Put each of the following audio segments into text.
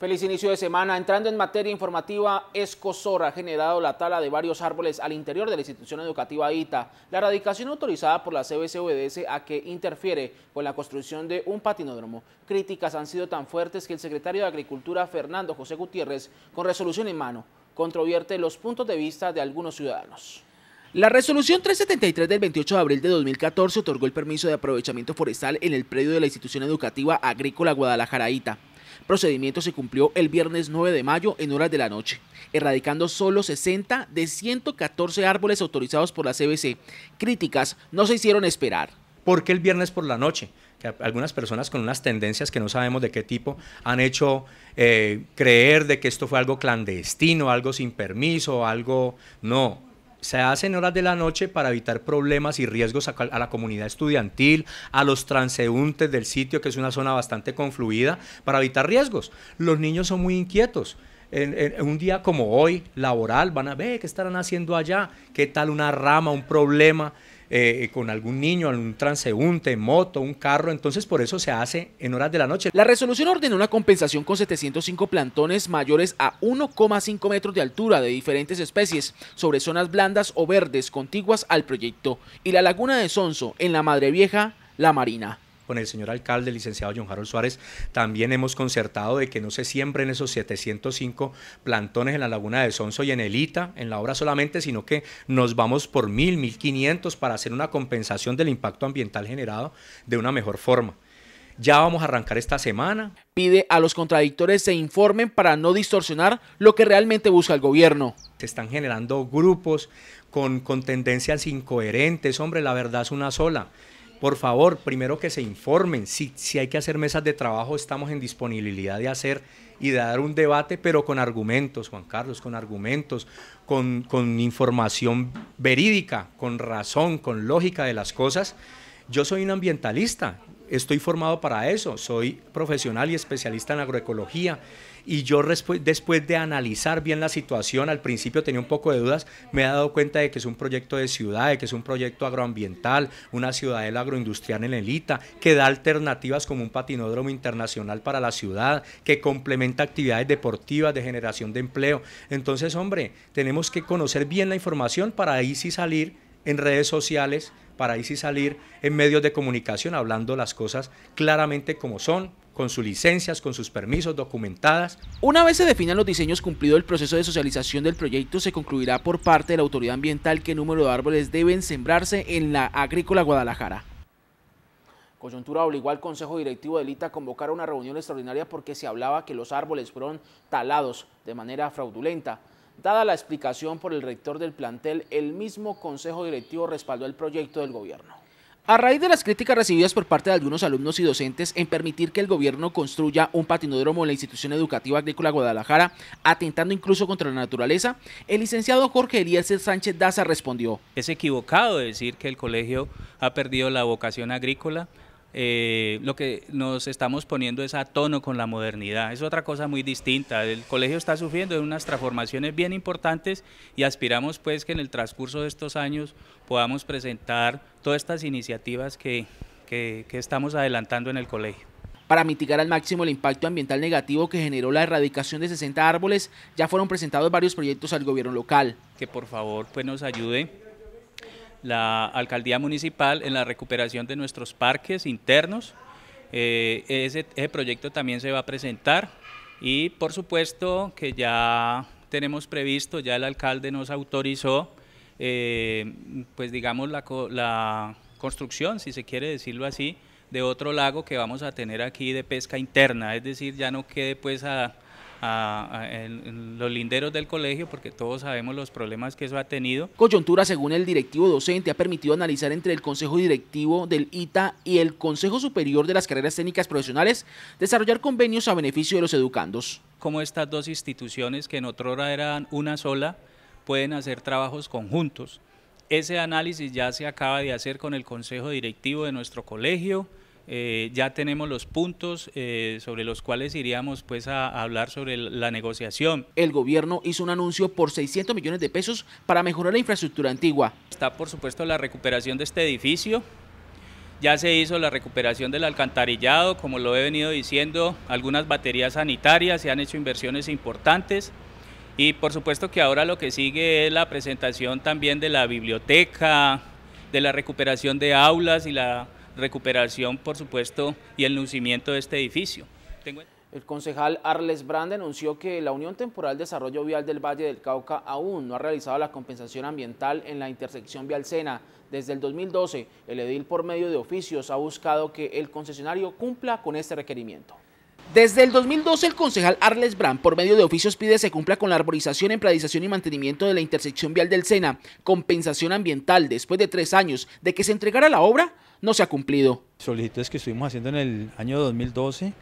Feliz inicio de semana. Entrando en materia informativa, Escosor ha generado la tala de varios árboles al interior de la institución educativa ITA. La erradicación autorizada por la CBC e a que interfiere con la construcción de un patinódromo. Críticas han sido tan fuertes que el secretario de Agricultura, Fernando José Gutiérrez, con resolución en mano, controvierte los puntos de vista de algunos ciudadanos. La resolución 373 del 28 de abril de 2014 otorgó el permiso de aprovechamiento forestal en el predio de la institución educativa agrícola Guadalajaraíta procedimiento se cumplió el viernes 9 de mayo en horas de la noche, erradicando solo 60 de 114 árboles autorizados por la CBC. Críticas no se hicieron esperar. ¿Por qué el viernes por la noche? algunas personas con unas tendencias que no sabemos de qué tipo han hecho eh, creer de que esto fue algo clandestino, algo sin permiso, algo... No, se hacen horas de la noche para evitar problemas y riesgos a, la comunidad estudiantil, a los transeúntes del sitio, que es una zona bastante confluida, para evitar riesgos. Los niños son muy inquietos. en un día como hoy, laboral, van a ver qué estarán haciendo allá, qué tal una rama, un problema. Eh, con algún niño, algún transeúnte, moto, un carro, entonces por eso se hace en horas de la noche. La resolución ordenó una compensación con 705 plantones mayores a 1,5 metros de altura de diferentes especies sobre zonas blandas o verdes contiguas al proyecto y la laguna de Sonso en la Madre Vieja, La Marina con el señor alcalde, licenciado John Harold Suárez, también hemos concertado de que no se siembren esos 705 plantones en la laguna de Sonso y en Elita, en la obra solamente, sino que nos vamos por 1.000, 1.500 para hacer una compensación del impacto ambiental generado de una mejor forma. Ya vamos a arrancar esta semana. Pide a los contradictores se informen para no distorsionar lo que realmente busca el gobierno. Se están generando grupos con, con tendencias incoherentes. Hombre, la verdad es una sola. Por favor, primero que se informen. Si, si hay que hacer mesas de trabajo, estamos en disponibilidad de hacer y de dar un debate, pero con argumentos, Juan Carlos, con argumentos, con, con información verídica, con razón, con lógica de las cosas. Yo soy un ambientalista estoy formado para eso, soy profesional y especialista en agroecología y yo después de analizar bien la situación, al principio tenía un poco de dudas, me he dado cuenta de que es un proyecto de ciudad, de que es un proyecto agroambiental, una ciudadela agroindustrial en Elita, que da alternativas como un patinódromo internacional para la ciudad, que complementa actividades deportivas de generación de empleo. Entonces, hombre, tenemos que conocer bien la información para ahí sí salir en redes sociales, para ir y salir en medios de comunicación hablando las cosas claramente como son, con sus licencias, con sus permisos documentadas. Una vez se definan los diseños cumplido el proceso de socialización del proyecto, se concluirá por parte de la autoridad ambiental qué número de árboles deben sembrarse en la agrícola Guadalajara. Coyuntura obligó al Consejo Directivo de ITA a convocar una reunión extraordinaria porque se hablaba que los árboles fueron talados de manera fraudulenta. Dada la explicación por el rector del plantel, el mismo Consejo Directivo respaldó el proyecto del gobierno. A raíz de las críticas recibidas por parte de algunos alumnos y docentes en permitir que el gobierno construya un patinódromo en la institución educativa agrícola Guadalajara, atentando incluso contra la naturaleza, el licenciado Jorge Elías Sánchez Daza respondió. Es equivocado decir que el colegio ha perdido la vocación agrícola. Eh, lo que nos estamos poniendo es a tono con la modernidad. Es otra cosa muy distinta. El colegio está sufriendo unas transformaciones bien importantes y aspiramos pues que en el transcurso de estos años podamos presentar todas estas iniciativas que, que, estamos adelantando en el colegio. Para mitigar al máximo el impacto ambiental negativo que generó la erradicación de 60 árboles, ya fueron presentados varios proyectos al gobierno local. Que por favor pues nos ayude la alcaldía municipal en la recuperación de nuestros parques internos. Eh, ese, proyecto también se va a presentar y por supuesto que ya tenemos previsto, ya el alcalde nos autorizó, eh, pues digamos la, construcción, si se quiere decirlo así, de otro lago que vamos a tener aquí de pesca interna, es decir, ya no quede pues a, a, en los linderos del colegio, porque todos sabemos los problemas que eso ha tenido. Coyuntura, según el directivo docente, ha permitido analizar entre el Consejo Directivo del ITA y el Consejo Superior de las Carreras Técnicas Profesionales desarrollar convenios a beneficio de los educandos. Como estas dos instituciones, que en otrora eran una sola, pueden hacer trabajos conjuntos. Ese análisis ya se acaba de hacer con el Consejo Directivo de nuestro colegio, eh, ya tenemos los puntos eh, sobre los cuales iríamos pues a hablar sobre la negociación. El gobierno hizo un anuncio por 600 millones de pesos para mejorar la infraestructura antigua. Está por supuesto la recuperación de este edificio, ya se hizo la recuperación del alcantarillado, como lo he venido diciendo, algunas baterías sanitarias, se han hecho inversiones importantes. Y por supuesto que ahora lo que sigue es la presentación también de la biblioteca, de la recuperación de aulas y la recuperación, por supuesto, y el lucimiento de este edificio. El concejal Arles Brand anunció que la Unión Temporal de Desarrollo Vial del Valle del Cauca aún no ha realizado la compensación ambiental en la intersección Vial-Sena. Desde el 2012, el edil por medio de oficios ha buscado que el concesionario cumpla con este requerimiento. Desde el 2012, el concejal Arles Brand, por medio de oficios, pide se cumpla con la arborización, empladización y mantenimiento de la intersección vial del Sena, compensación ambiental después de tres años de que se entregara la obra no se ha cumplido. Solicitudes que estuvimos haciendo en el año 2012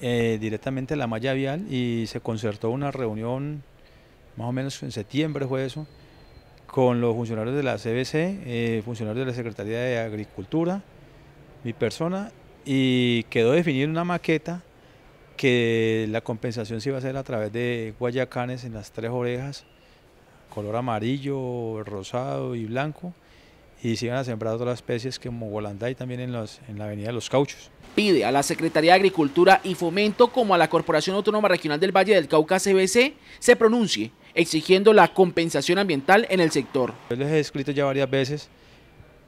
eh, directamente a la malla vial y se concertó una reunión, más o menos en septiembre fue eso, con los funcionarios de la CBC, eh, funcionarios de la Secretaría de Agricultura, mi persona, y quedó definida una maqueta que la compensación se iba a hacer a través de guayacanes en las tres orejas, color amarillo, rosado y blanco, y sigan a sembrar otras especies como Golanda y también en, los, en la Avenida de los Cauchos. Pide a la Secretaría de Agricultura y Fomento como a la Corporación Autónoma Regional del Valle del Cauca CBC se pronuncie exigiendo la compensación ambiental en el sector. Yo les he escrito ya varias veces,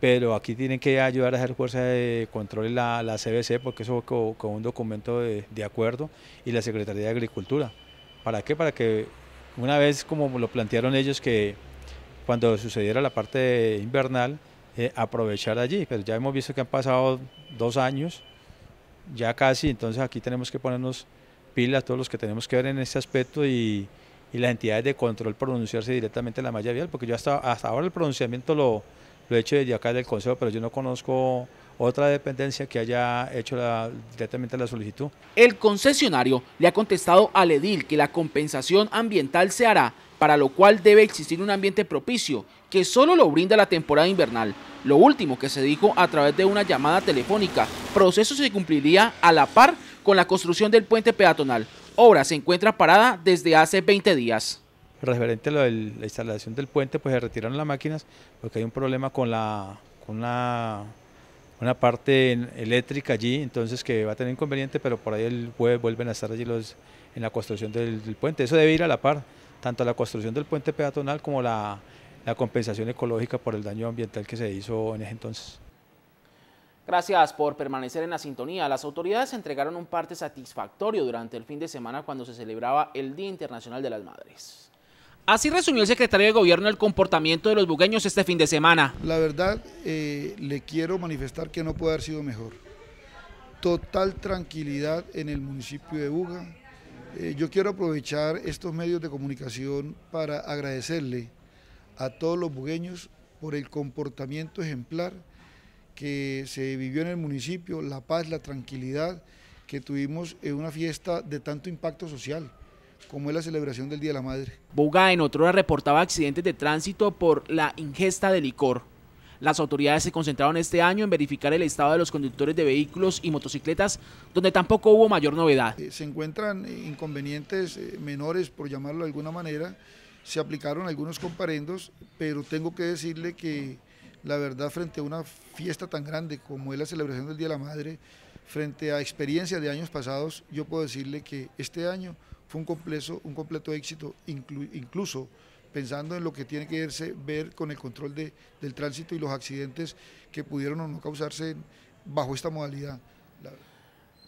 pero aquí tienen que ayudar a hacer fuerza de control la, CBC porque eso con, con un documento de acuerdo y la Secretaría de Agricultura. ¿Para qué? Para que una vez como lo plantearon ellos que cuando sucediera la parte invernal, eh, aprovechar allí. Pero pues ya hemos visto que han pasado dos años, ya casi, entonces aquí tenemos que ponernos pilas todos los que tenemos que ver en este aspecto y, las entidades de control pronunciarse directamente en la malla vial, porque yo hasta, hasta ahora el pronunciamiento lo, lo he hecho desde acá del Consejo, pero yo no conozco otra dependencia que haya hecho directamente la solicitud. El concesionario le ha contestado al edil que la compensación ambiental se hará, para lo cual debe existir un ambiente propicio, que solo lo brinda la temporada invernal. Lo último que se dijo a través de una llamada telefónica, proceso se cumpliría a la par con la construcción del puente peatonal. Obra se encuentra parada desde hace 20 días referente a de la instalación del puente, pues se retiraron las máquinas porque hay un problema con la, con la una parte eléctrica allí, entonces que va a tener inconveniente, pero por ahí el jueves vuelven a estar allí los, en la construcción del, puente. Eso debe ir a la par, tanto la construcción del puente peatonal como la, la compensación ecológica por el daño ambiental que se hizo en ese entonces. Gracias por permanecer en la sintonía. Las autoridades entregaron un parte satisfactorio durante el fin de semana cuando se celebraba el Día Internacional de las Madres. Así resumió el secretario de Gobierno el comportamiento de los bugueños este fin de semana. La verdad, eh, le quiero manifestar que no puede haber sido mejor. Total tranquilidad en el municipio de Buga. Eh, yo quiero aprovechar estos medios de comunicación para agradecerle a todos los bugueños por el comportamiento ejemplar que se vivió en el municipio, la paz, la tranquilidad que tuvimos en una fiesta de tanto impacto social como es la celebración del Día de la Madre. Boga en otrora reportaba accidentes de tránsito por la ingesta de licor. Las autoridades se concentraron este año en verificar el estado de los conductores de vehículos y motocicletas, donde tampoco hubo mayor novedad. Eh, se encuentran eh, inconvenientes eh, menores, por llamarlo de alguna manera. Se aplicaron algunos comparendos, pero tengo que decirle que la verdad frente a una fiesta tan grande como es la celebración del Día de la Madre, frente a experiencias de años pasados, yo puedo decirle que este año fue un, complejo, un completo éxito, incluso pensando en lo que tiene que verse, ver con el control del tránsito y los accidentes que pudieron o no causarse bajo esta modalidad.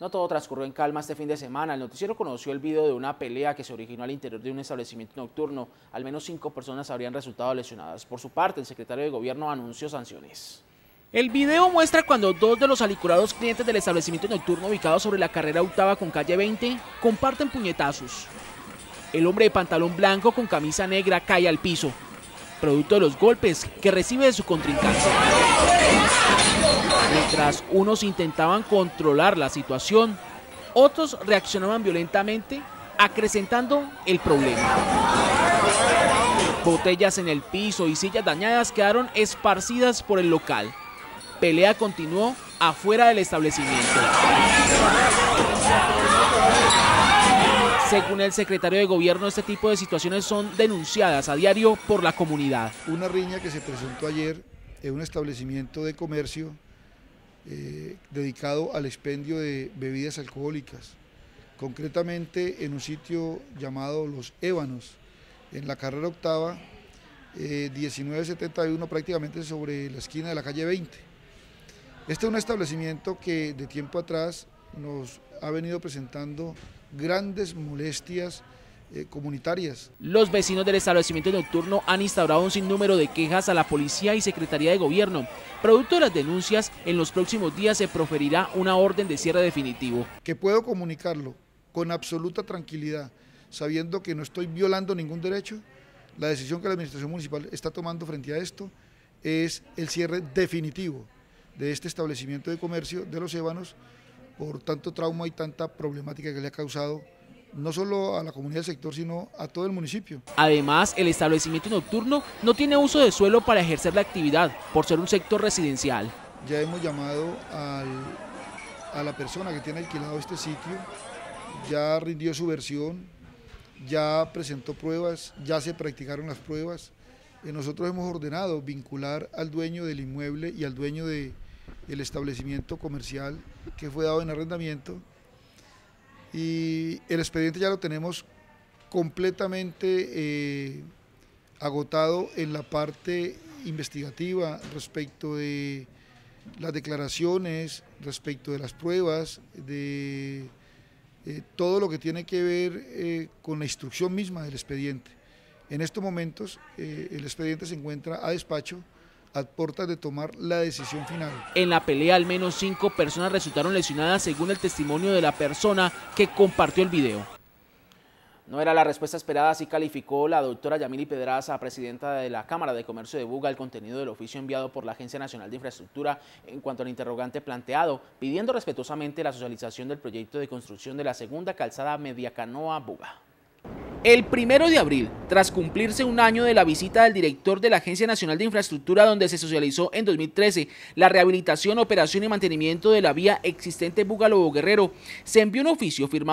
No todo transcurrió en calma este fin de semana. El noticiero conoció el video de una pelea que se originó al interior de un establecimiento nocturno. Al menos cinco personas habrían resultado lesionadas. Por su parte, el secretario de Gobierno anunció sanciones. El video muestra cuando dos de los alicurados clientes del establecimiento nocturno ubicado sobre la carrera octava con calle 20 comparten puñetazos. El hombre de pantalón blanco con camisa negra cae al piso, producto de los golpes que recibe de su contrincante. Mientras unos intentaban controlar la situación, otros reaccionaban violentamente, acrecentando el problema. Botellas en el piso y sillas dañadas quedaron esparcidas por el local pelea continuó afuera del establecimiento. Según el secretario de gobierno, este tipo de situaciones son denunciadas a diario por la comunidad. Una riña que se presentó ayer en un establecimiento de comercio eh, dedicado al expendio de bebidas alcohólicas, concretamente en un sitio llamado Los Ébanos, en la carrera octava 1971, eh, prácticamente sobre la esquina de la calle 20. Este es un establecimiento que de tiempo atrás nos ha venido presentando grandes molestias eh, comunitarias. Los vecinos del establecimiento nocturno han instaurado un sinnúmero de quejas a la policía y Secretaría de Gobierno. Producto de las denuncias, en los próximos días se proferirá una orden de cierre definitivo. Que puedo comunicarlo con absoluta tranquilidad, sabiendo que no estoy violando ningún derecho. La decisión que la Administración Municipal está tomando frente a esto es el cierre definitivo de este establecimiento de comercio de los ébanos por tanto trauma y tanta problemática que le ha causado no solo a la comunidad del sector, sino a todo el municipio. Además, el establecimiento nocturno no tiene uso de suelo para ejercer la actividad, por ser un sector residencial. Ya hemos llamado a la persona que tiene alquilado este sitio, ya rindió su versión, ya presentó pruebas, ya se practicaron las pruebas, eh, nosotros hemos ordenado vincular al dueño del inmueble y al dueño de, el establecimiento comercial que fue dado en arrendamiento. Y el expediente ya lo tenemos completamente eh, agotado en la parte investigativa respecto de las declaraciones, respecto de las pruebas, de eh, todo lo que tiene que ver eh, con la instrucción misma del expediente. En estos momentos el expediente se encuentra a despacho a de tomar la decisión final. En la pelea al menos cinco personas resultaron lesionadas según el testimonio de la persona que compartió el video. No era la respuesta esperada, así calificó la doctora Yamili Pedraza, presidenta de la Cámara de Comercio de Buga, el contenido del oficio enviado por la Agencia Nacional de Infraestructura en cuanto al interrogante planteado, pidiendo respetuosamente la socialización del proyecto de construcción de la segunda calzada Mediacanoa Buga. El primero de abril, tras cumplirse un año de la visita del director de la Agencia Nacional de Infraestructura, donde se socializó en 2013 la rehabilitación, operación y mantenimiento de la vía existente Búgalobo guerrero se envió un oficio firmado